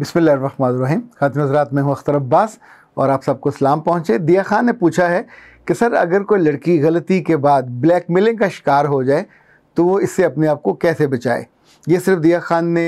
बिस्मिल्लाम खातिम हजरात में हूँ अख्तर अब्बास और आप सबको सलाम पहुँचे दिया खान ने पूछा है कि सर अगर कोई लड़की गलती के बाद ब्लैक मेलिंग का शिकार हो जाए तो वो इससे अपने आप को कैसे बचाए ये सिर्फ दिया खान ने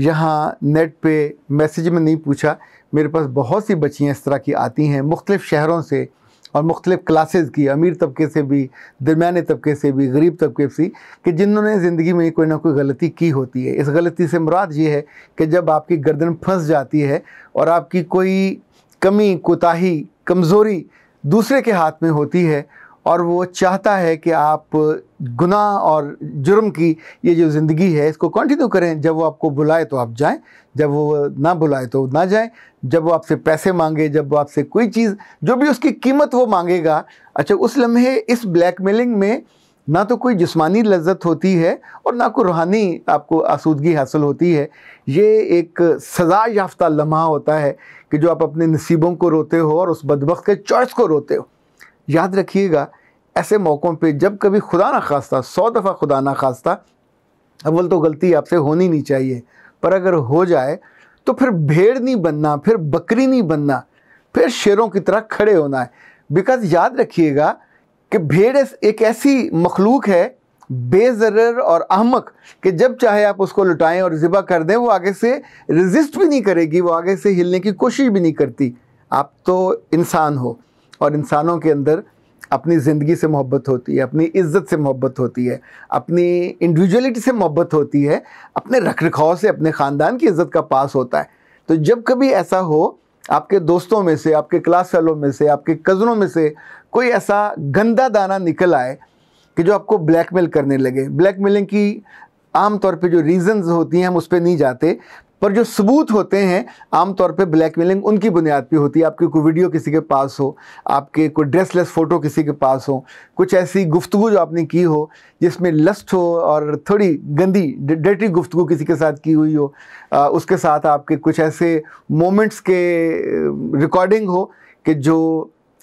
यहाँ नेट पे मैसेज में नहीं पूछा मेरे पास बहुत सी बच्चियाँ इस तरह की आती हैं मुख्तलिफ़ शहरों से और मुख्तलिफ़ क्लासेस की अमीर तबके से भी दरमियाने तबके से भी गरीब तबके से कि जिन्होंने ज़िंदगी में कोई ना कोई गलती की होती है इस गलती से मुराद ये है कि जब आपकी गर्दन फंस जाती है और आपकी कोई कमी कोताही कमज़ोरी दूसरे के हाथ में होती है और वो चाहता है कि आप गुनाह और जुर्म की ये जो ज़िंदगी है इसको कंटिन्यू करें जब वो आपको बुलाए तो आप जाएं जब वो ना बुलाए तो ना जाएं जब वो आपसे पैसे मांगे जब वो आपसे कोई चीज़ जो भी उसकी कीमत वो मांगेगा अच्छा उस लम्हे इस ब्लैकमेलिंग में ना तो कोई जिस्मानी लज्जत होती है और ना कोई रूहानी आपको आसूदगी हासिल होती है ये एक सज़ा याफ्ता लम्हा होता है कि जो आप अपने नसीबों को रोते हो और उस बदबक के चॉइस को रोते हो याद रखिएगा ऐसे मौक़ों पे जब कभी खुदा ना खास्ता सौ दफ़ा खुदा ना खास्ता अव्वल तो गलती आपसे होनी नहीं चाहिए पर अगर हो जाए तो फिर भेड़ नहीं बनना फिर बकरी नहीं बनना फिर शेरों की तरह खड़े होना है बिकॉज याद रखिएगा कि भेड़ एक ऐसी मखलूक है बेजर और अहमक कि जब चाहे आप उसको लुटाएं और ज़िबा कर दें वो आगे से रजिस्ट भी नहीं करेगी वो आगे से हिलने की कोशिश भी नहीं करती आप तो इंसान हो और इंसानों के अंदर अपनी ज़िंदगी से मोहब्बत होती है अपनी इज्जत से मोहब्बत होती है अपनी इंडिविजुअलिटी से मोहब्बत होती है अपने रख रखाव से अपने ख़ानदान की इज्जत का पास होता है तो जब कभी ऐसा हो आपके दोस्तों में से आपके क्लास फैलो में से आपके कज़नों में से कोई ऐसा गंदा दाना निकल आए कि जो आपको ब्लैकमेल करने लगे ब्लैकमेलिंग की आम तौर पे जो रीज़न्स होती हैं हम उस पर नहीं जाते पर जो सबूत होते हैं आमतौर पे ब्लैकमेलिंग उनकी बुनियाद पे होती है आपकी कोई वीडियो किसी के पास हो आपके कोई ड्रेसलेस फ़ोटो किसी के पास हो कुछ ऐसी गुफ्तु जो आपने की हो जिसमें लस्ट हो और थोड़ी गंदी डर्टी गुफ्तु किसी के साथ की हुई हो आ, उसके साथ आपके कुछ ऐसे मोमेंट्स के रिकॉर्डिंग हो कि जो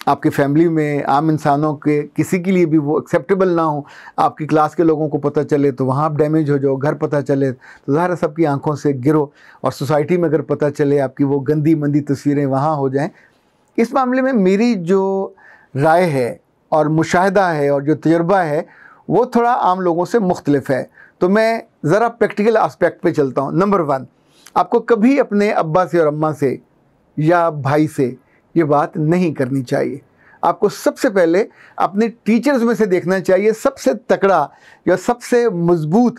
आपके फैमिली में आम इंसानों के किसी के लिए भी वो एक्सेप्टेबल ना हो आपकी क्लास के लोगों को पता चले तो वहाँ आप डैमेज हो जाओ घर पता चले तो ज़ाहिर सबकी आंखों से गिरो और सोसाइटी में अगर पता चले आपकी वो गंदी मंदी तस्वीरें वहाँ हो जाएँ इस मामले में मेरी जो राय है और मुशाहिदा है और जो तजर्बा है वो थोड़ा आम लोगों से मुख्तलफ है तो मैं ज़रा प्रैक्टिकल आस्पेक्ट पर चलता हूँ नंबर वन आपको कभी अपने अब्बा से और अम्मा से या भाई से ये बात नहीं करनी चाहिए आपको सबसे पहले अपने टीचर्स में से देखना चाहिए सबसे तकड़ा या सबसे मजबूत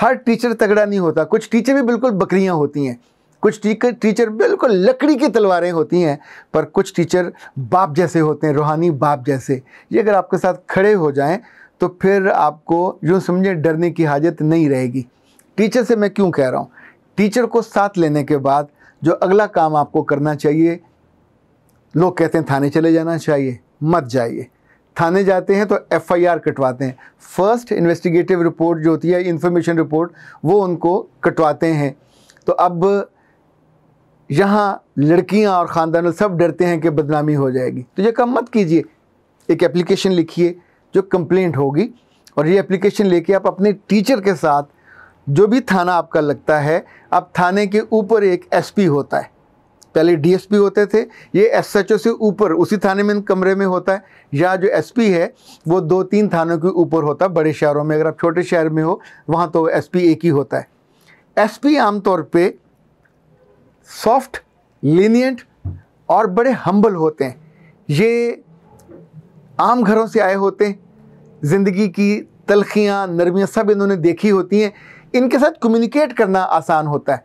हर टीचर तगड़ा नहीं होता कुछ टीचर भी बिल्कुल बकरियां होती हैं कुछ टीचर टीचर बिल्कुल लकड़ी की तलवारें होती हैं पर कुछ टीचर बाप जैसे होते हैं रूहानी बाप जैसे ये अगर आपके साथ खड़े हो जाएं तो फिर आपको जो समझे डरने की हाजत नहीं रहेगी टीचर से मैं क्यों कह रहा हूँ टीचर को साथ लेने के बाद जो अगला काम आपको करना चाहिए लोग कहते हैं थाने चले जाना चाहिए मत जाइए थाने जाते हैं तो एफआईआर कटवाते हैं फर्स्ट इन्वेस्टिगेटिव रिपोर्ट जो होती है इन्फॉर्मेशन रिपोर्ट वो उनको कटवाते हैं तो अब यहाँ लड़कियाँ और ख़ानदान सब डरते हैं कि बदनामी हो जाएगी तो ये कम मत कीजिए एक एप्लीकेशन लिखिए जो कंप्लेंट होगी और ये एप्लीकेशन लेके आप अपने टीचर के साथ जो भी थाना आपका लगता है आप थाने के ऊपर एक एसपी होता है पहले डीएसपी होते थे ये एसएचओ से ऊपर उसी थाने में कमरे में होता है या जो एसपी है वो दो तीन थानों के ऊपर होता है बड़े शहरों में अगर आप छोटे शहर में हो वहाँ तो एसपी एक ही होता है एसपी आमतौर पे सॉफ्ट लीनियंट और बड़े हम्बल होते हैं ये आम घरों से आए होते हैं ज़िंदगी की तलखियाँ नरमियाँ सब इन्होंने देखी होती हैं इनके साथ कम्युनिकेट करना आसान होता है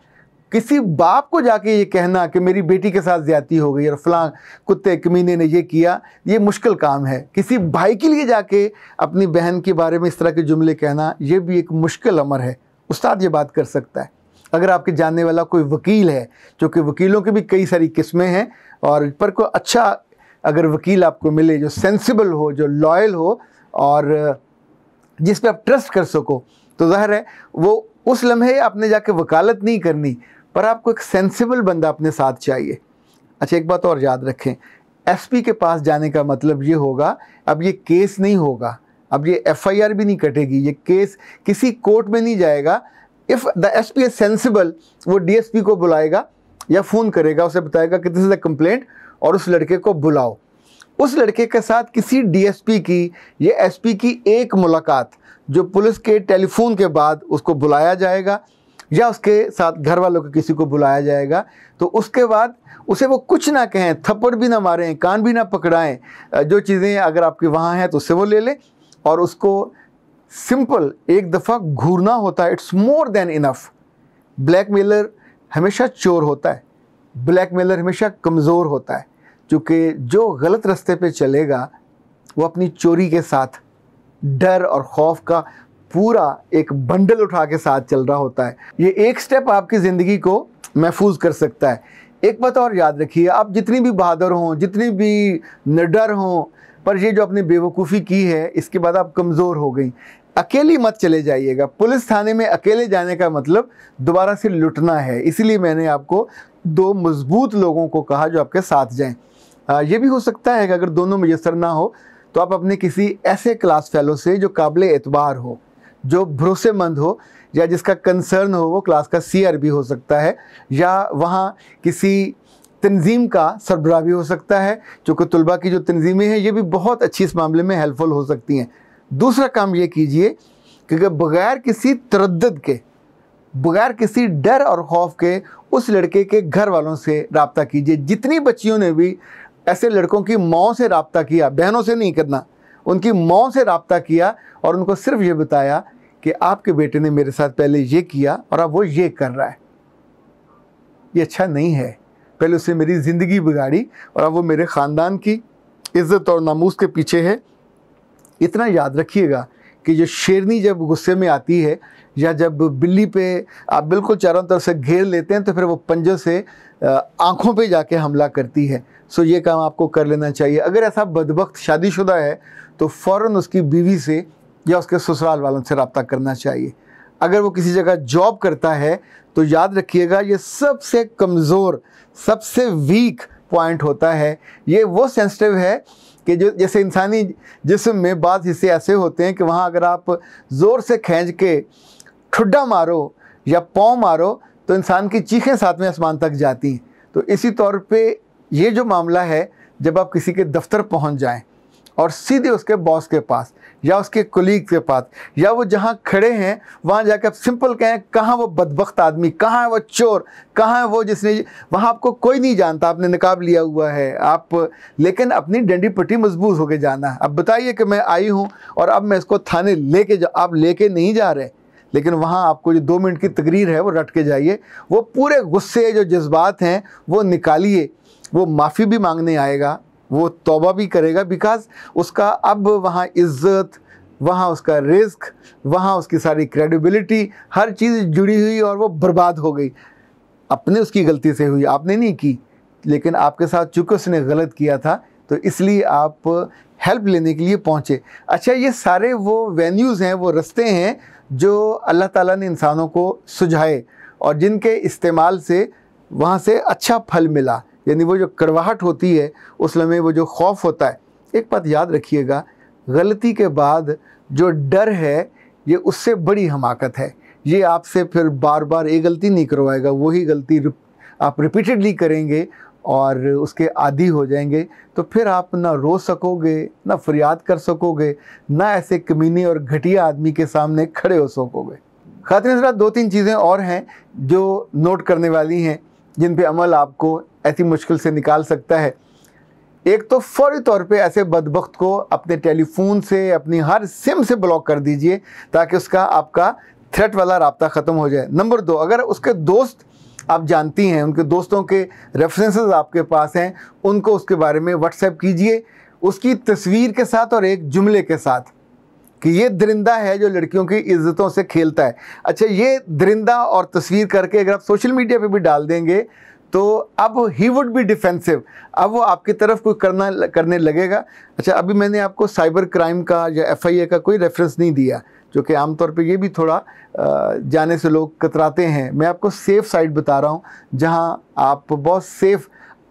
किसी बाप को जाके ये कहना कि मेरी बेटी के साथ ज्यादा हो गई और फलां कुत्ते कमीने ने ये किया ये मुश्किल काम है किसी भाई के लिए जाके अपनी बहन के बारे में इस तरह के जुमले कहना ये भी एक मुश्किल अमर है उस्ताद ये बात कर सकता है अगर आपके जानने वाला कोई वकील है जो कि वकीलों की भी कई सारी किस्में हैं और पर कोई अच्छा अगर वकील आपको मिले जो सेंसिबल हो जो लॉयल हो और जिस पर आप ट्रस्ट कर सको तो ज़ाहिर है वो उस लम्हे आपने जाके वकालत नहीं करनी पर आपको एक सेंसिबल बंदा अपने साथ चाहिए अच्छा एक बात और याद रखें एसपी के पास जाने का मतलब ये होगा अब ये केस नहीं होगा अब ये एफआईआर भी नहीं कटेगी ये केस किसी कोर्ट में नहीं जाएगा if the S P is sensible वो पी को बुलाएगा या फ़ोन करेगा उसे बताएगा कि दिस इज़ द कंप्लेंट और उस लड़के को बुलाओ उस लड़के के साथ किसी डीएसपी की या एसपी की एक मुलाकात जो पुलिस के टेलीफोन के बाद उसको बुलाया जाएगा या उसके साथ घर वालों के किसी को बुलाया जाएगा तो उसके बाद उसे वो कुछ ना कहें थप्पड़ भी ना मारें कान भी ना पकड़ाएं जो चीज़ें अगर आपके वहाँ हैं तो उसे वो ले लें और उसको सिंपल एक दफ़ा घूरना होता है it's more than enough blackmailer हमेशा चोर होता है ब्लैक मेलर हमेशा कमज़ोर होता है क्योंकि जो गलत रास्ते पे चलेगा वो अपनी चोरी के साथ डर और खौफ का पूरा एक बंडल उठा के साथ चल रहा होता है ये एक स्टेप आपकी ज़िंदगी को महफूज कर सकता है एक बात और याद रखिए आप जितनी भी बहादुर हों जितनी भी निडर हों पर ये जो आपने बेवकूफ़ी की है इसके बाद आप कमज़ोर हो गई अकेली मत चले जाइएगा पुलिस थाने में अकेले जाने का मतलब दोबारा से लुटना है इसीलिए मैंने आपको दो मजबूत लोगों को कहा जो आपके साथ जाएं आ, ये भी हो सकता है कि अगर दोनों मुयसर ना हो तो आप अपने किसी ऐसे क्लास फैलो से जो काबिल एतबार हो जो भरोसेमंद हो या जिसका कंसर्न हो वो क्लास का सीआर भी हो सकता है या वहाँ किसी तंजीम का सरबरा भी हो सकता है चूँकि तलबा की जो तंजीमें हैं ये भी बहुत अच्छी इस मामले में हेल्पफुल हो सकती हैं दूसरा काम ये कीजिए क्योंकि बगैर किसी तरद के बगैर किसी डर और खौफ के उस लड़के के घर वालों से रबता कीजिए जितनी बच्चियों ने भी ऐसे लड़कों की माओ से रबता किया बहनों से नहीं करना उनकी माओ से रबता किया और उनको सिर्फ ये बताया कि आपके बेटे ने मेरे साथ पहले ये किया और अब वो ये कर रहा है ये अच्छा नहीं है पहले उसने मेरी ज़िंदगी बिगाड़ी और अब वो मेरे ख़ानदान की इज़्ज़त और नामूस के पीछे है इतना याद रखिएगा कि जो शेरनी जब गुस्से में आती है या जब बिल्ली पे आप बिल्कुल चारों तरफ से घेर लेते हैं तो फिर वो पंजों से आँखों पे जाके हमला करती है सो ये काम आपको कर लेना चाहिए अगर ऐसा बदबख्त शादीशुदा है तो फ़ौर उसकी बीवी से या उसके ससुराल वालों से रबता करना चाहिए अगर वो किसी जगह जॉब करता है तो याद रखिएगा ये सबसे कमज़ोर सबसे वीक पॉइंट होता है ये वो सेंसिटिव है कि जो जैसे इंसानी जिसम में बाद हिस्से ऐसे होते हैं कि वहाँ अगर आप ज़ोर से खींच के ठुड्डा मारो या पाँव मारो तो इंसान की चीखें साथ में आसमान तक जाती हैं तो इसी तौर पे ये जो मामला है जब आप किसी के दफ्तर पहुँच जाएँ और सीधे उसके बॉस के पास या उसके कोलीग के पास या वो जहाँ खड़े हैं वहाँ जाकर सिंपल कहें कहाँ वो बदबخت आदमी कहाँ है वो चोर कहाँ है वो जिसने वहाँ आपको कोई नहीं जानता आपने निकाब लिया हुआ है आप लेकिन अपनी डंडी पट्टी मजबूत होकर जाना है अब बताइए कि मैं आई हूँ और अब मैं इसको थाने लेके जा आप लेके नहीं जा रहे लेकिन वहाँ आपको जो दो मिनट की तकरीर है वो रट के जाइए वो पूरे गुस्से जो जज्बात हैं वो निकालिए वो माफ़ी भी मांगने आएगा वो तोबा भी करेगा बिकॉज उसका अब वहाँ इज्जत वहाँ उसका रिस्क वहाँ उसकी सारी क्रेडिबिलिटी हर चीज़ जुड़ी हुई और वो बर्बाद हो गई अपने उसकी गलती से हुई आपने नहीं की लेकिन आपके साथ चूँकि उसने गलत किया था तो इसलिए आप हेल्प लेने के लिए पहुँचे अच्छा ये सारे वो वेन्यूज़ हैं वो रस्ते हैं जो अल्लाह ताला ने इंसानों को सुझाए और जिनके इस्तेमाल से वहाँ से अच्छा फल मिला यानी वो जो कड़वाहट होती है उस लम्हे वो जो खौफ होता है एक बात याद रखिएगा गलती के बाद जो डर है ये उससे बड़ी हमाकत है ये आपसे फिर बार बार ये गलती नहीं करवाएगा वही गलती आप रिपीटेडली करेंगे और उसके आदि हो जाएंगे तो फिर आप ना रो सकोगे ना फरियाद कर सकोगे ना ऐसे कमीने और घटिया आदमी के सामने खड़े हो सकोगे खातिर दो तीन चीज़ें और हैं जो नोट करने वाली हैं जिन पे अमल आपको ऐसी मुश्किल से निकाल सकता है एक तो फौरी तौर पे ऐसे बदबخت को अपने टेलीफोन से अपनी हर सिम से ब्लॉक कर दीजिए ताकि उसका आपका थ्रेट वाला रबता ख़त्म हो जाए नंबर दो अगर उसके दोस्त आप जानती हैं उनके दोस्तों के रेफरेंसेस आपके पास हैं उनको उसके बारे में व्हाट्सएप कीजिए उसकी तस्वीर के साथ और एक जुमले के साथ कि ये दरिंदा है जो लड़कियों की इज्जतों से खेलता है अच्छा ये दरिंदा और तस्वीर करके अगर आप सोशल मीडिया पे भी डाल देंगे तो अब ही वुड बी डिफेंसिव अब वो आपकी तरफ कोई करना करने लगेगा अच्छा अभी मैंने आपको साइबर क्राइम का या एफ का कोई रेफरेंस नहीं दिया जो कि आमतौर पर ये भी थोड़ा जाने से लोग कतराते हैं मैं आपको सेफ़ साइड बता रहा हूँ जहाँ आप बहुत सेफ़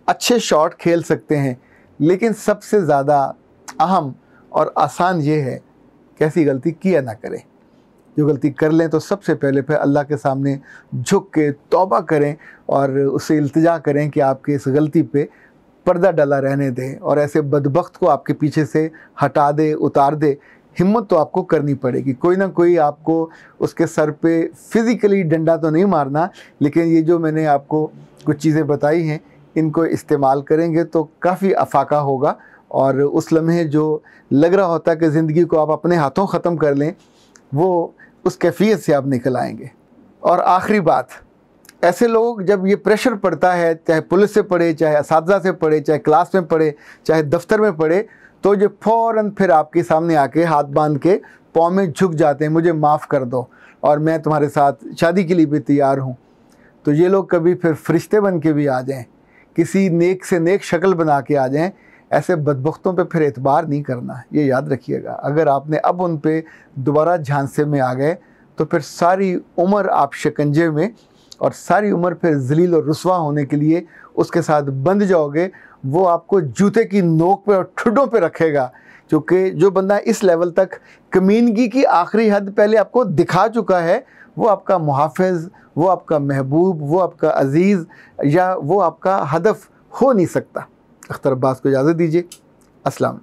अच्छे शॉट खेल सकते हैं लेकिन सबसे ज़्यादा अहम और आसान ये है कैसी गलती किया ना करें जो गलती कर लें तो सबसे पहले फिर अल्लाह के सामने झुक के तोबा करें और उससे इल्तजा करें कि आपके इस गलती पे पर्दा डला रहने दें और ऐसे बदबख्त को आपके पीछे से हटा दे उतार दे हिम्मत तो आपको करनी पड़ेगी कोई ना कोई आपको उसके सर पे फिज़िकली डंडा तो नहीं मारना लेकिन ये जो मैंने आपको कुछ चीज़ें बताई हैं इनको इस्तेमाल करेंगे तो काफ़ी अफाका होगा और उस लम्हे जो लग रहा होता है कि ज़िंदगी को आप अपने हाथों ख़त्म कर लें वो उस कैफियत से आप निकल आएंगे और आखिरी बात ऐसे लोग जब ये प्रेशर पड़ता है चाहे पुलिस से पड़े चाहे इस से पड़े चाहे क्लास में पड़े चाहे दफ्तर में पड़े तो जो फ़ौर फिर आपके सामने आके हाथ बांध के पाँव में झुक जाते हैं मुझे माफ़ कर दो और मैं तुम्हारे साथ शादी के लिए भी तैयार हूँ तो ये लोग कभी फिर फरिश्ते बन के भी आ जाएँ किसी नेक से नेक शक्ल बना के आ जाएँ ऐसे बदबख्तों पे फिर एतबार नहीं करना ये याद रखिएगा अगर आपने अब उन पर दोबारा झांसे में आ गए तो फिर सारी उम्र आप शिकंजे में और सारी उम्र फिर जलील और रसवा होने के लिए उसके साथ बंध जाओगे वो आपको जूते की नोक पे और ठुडों पे रखेगा क्योंकि जो बंदा इस लेवल तक कमीनगी की आखिरी हद पहले आपको दिखा चुका है वो आपका मुहाफ़ वो आपका महबूब वो आपका अज़ीज़ या वो आपका हदफ हो नहीं सकता अख्तर अब्बास को इजाज़त दीजिए असलम